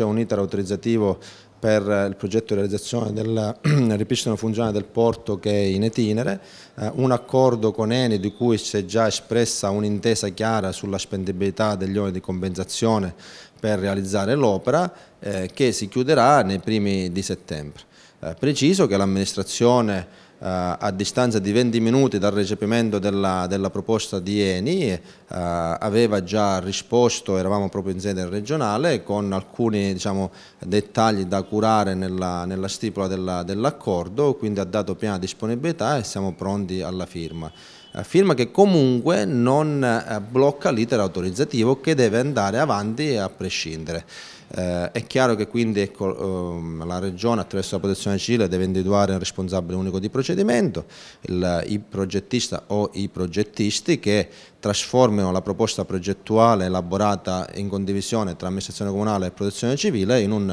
c'è un iter autorizzativo per il progetto di realizzazione del ripristino funzionale del porto che è in itinere, eh, un accordo con Eni di cui si è già espressa un'intesa chiara sulla spendibilità degli oneri di compensazione per realizzare l'opera eh, che si chiuderà nei primi di settembre. Eh, preciso che l'amministrazione eh, a distanza di 20 minuti dal recepimento della, della proposta di Eni eh, aveva già risposto, eravamo proprio in sede regionale, con alcuni diciamo, dettagli da curare nella, nella stipula dell'accordo, dell quindi ha dato piena disponibilità e siamo pronti alla firma. Eh, firma che comunque non eh, blocca l'iter autorizzativo che deve andare avanti a prescindere. Eh, è chiaro che quindi ecco, ehm, la Regione attraverso la protezione civile deve individuare un responsabile unico di procedimento, il, il progettista o i progettisti che trasformino la proposta progettuale elaborata in condivisione tra amministrazione comunale e protezione civile in un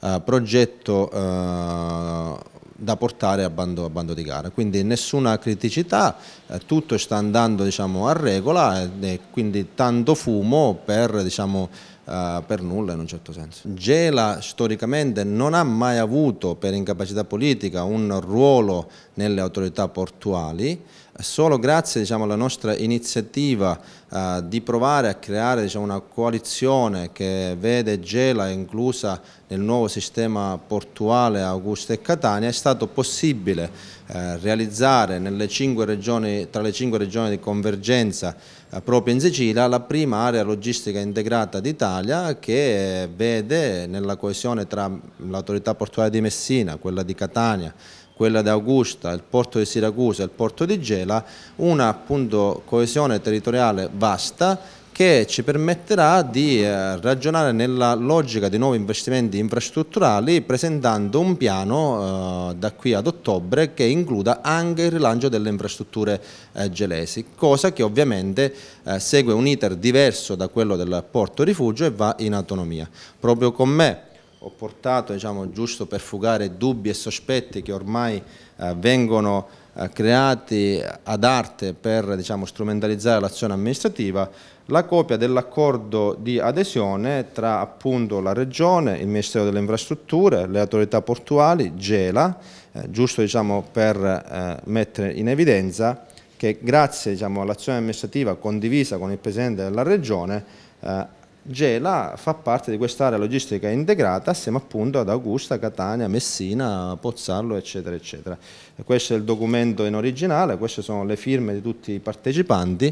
eh, progetto eh, da portare a bando, a bando, di gara, quindi nessuna criticità, eh, tutto sta andando diciamo, a regola, eh, quindi tanto fumo per diciamo, eh, per nulla in un certo senso. Gela storicamente non ha mai avuto per incapacità politica un ruolo nelle autorità portuali, solo grazie diciamo, alla nostra iniziativa eh, di provare a creare diciamo, una coalizione che vede Gela inclusa nel nuovo sistema portuale Augusta e Catania è stato possibile eh, realizzare regioni, tra le cinque regioni di convergenza eh, proprio in Sicilia la prima area logistica integrata d'Italia Italia che vede nella coesione tra l'autorità portuale di Messina, quella di Catania, quella di Augusta, il porto di Siracusa e il porto di Gela, una appunto, coesione territoriale vasta che ci permetterà di eh, ragionare nella logica di nuovi investimenti infrastrutturali presentando un piano eh, da qui ad ottobre che includa anche il rilancio delle infrastrutture eh, gelesi, cosa che ovviamente segue un iter diverso da quello del porto rifugio e va in autonomia. Proprio con me ho portato diciamo, giusto per fugare dubbi e sospetti che ormai eh, vengono eh, creati ad arte per diciamo, strumentalizzare l'azione amministrativa, la copia dell'accordo di adesione tra appunto, la Regione, il Ministero delle Infrastrutture, le autorità portuali, Gela, eh, giusto diciamo, per eh, mettere in evidenza che grazie diciamo, all'azione amministrativa condivisa con il Presidente della Regione eh, Gela fa parte di quest'area logistica integrata assieme appunto ad Augusta, Catania, Messina, Pozzallo eccetera eccetera. E questo è il documento in originale, queste sono le firme di tutti i partecipanti,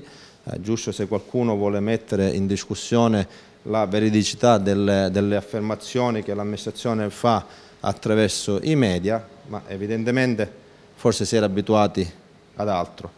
eh, giusto se qualcuno vuole mettere in discussione la veridicità delle, delle affermazioni che l'amministrazione fa attraverso i media, ma evidentemente forse si era abituati ad altro.